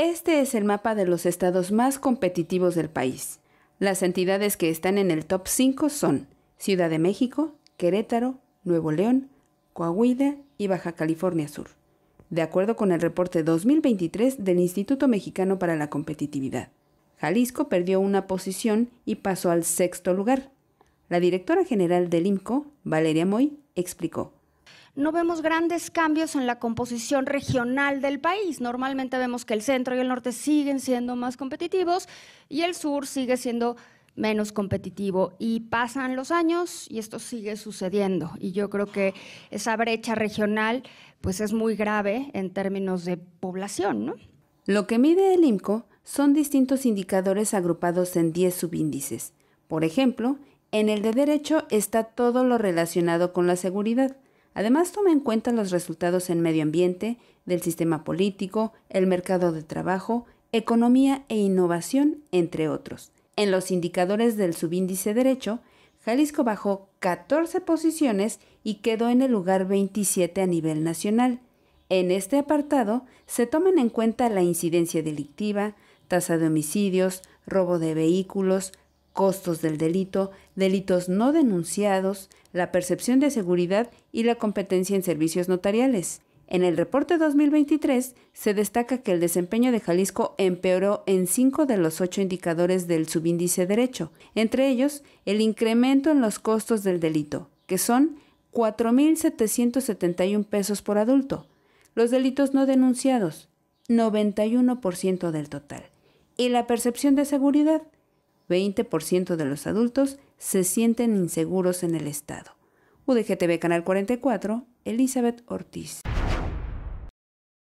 Este es el mapa de los estados más competitivos del país. Las entidades que están en el top 5 son Ciudad de México, Querétaro, Nuevo León, Coahuila y Baja California Sur, de acuerdo con el reporte 2023 del Instituto Mexicano para la Competitividad. Jalisco perdió una posición y pasó al sexto lugar. La directora general del IMCO, Valeria Moy, explicó no vemos grandes cambios en la composición regional del país. Normalmente vemos que el centro y el norte siguen siendo más competitivos y el sur sigue siendo menos competitivo. Y pasan los años y esto sigue sucediendo. Y yo creo que esa brecha regional pues es muy grave en términos de población. ¿no? Lo que mide el IMCO son distintos indicadores agrupados en 10 subíndices. Por ejemplo, en el de derecho está todo lo relacionado con la seguridad Además, toma en cuenta los resultados en medio ambiente, del sistema político, el mercado de trabajo, economía e innovación, entre otros. En los indicadores del subíndice derecho, Jalisco bajó 14 posiciones y quedó en el lugar 27 a nivel nacional. En este apartado se toman en cuenta la incidencia delictiva, tasa de homicidios, robo de vehículos, costos del delito, delitos no denunciados, la percepción de seguridad y la competencia en servicios notariales. En el reporte 2023 se destaca que el desempeño de Jalisco empeoró en cinco de los ocho indicadores del subíndice derecho, entre ellos el incremento en los costos del delito, que son 4.771 pesos por adulto, los delitos no denunciados, 91% del total, y la percepción de seguridad, 20% de los adultos se sienten inseguros en el Estado. UDGTV Canal 44, Elizabeth Ortiz.